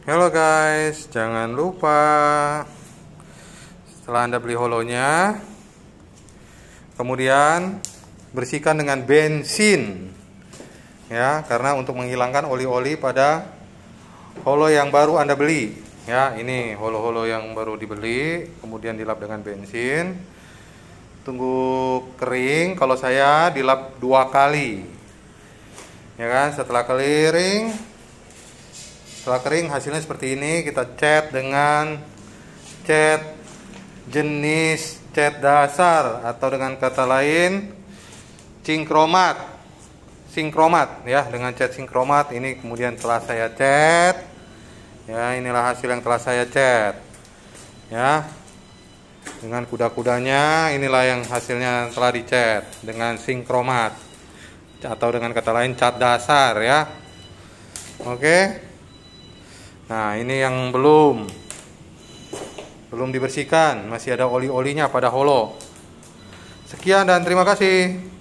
Halo guys, jangan lupa setelah Anda beli holonya kemudian bersihkan dengan bensin ya, karena untuk menghilangkan oli-oli pada holo yang baru Anda beli. Ya, ini holo-holo yang baru dibeli, kemudian dilap dengan bensin. Tunggu kering, kalau saya dilap dua kali. Ya kan, setelah kering setelah kering hasilnya seperti ini kita cat dengan cat jenis cat dasar atau dengan kata lain sinkromat sinkromat ya dengan cat sinkromat ini kemudian telah saya cat ya inilah hasil yang telah saya cat ya dengan kuda-kudanya inilah yang hasilnya telah dicat dengan sinkromat atau dengan kata lain cat dasar ya oke okay. Nah, ini yang belum belum dibersihkan, masih ada oli-olinya pada holo. Sekian dan terima kasih.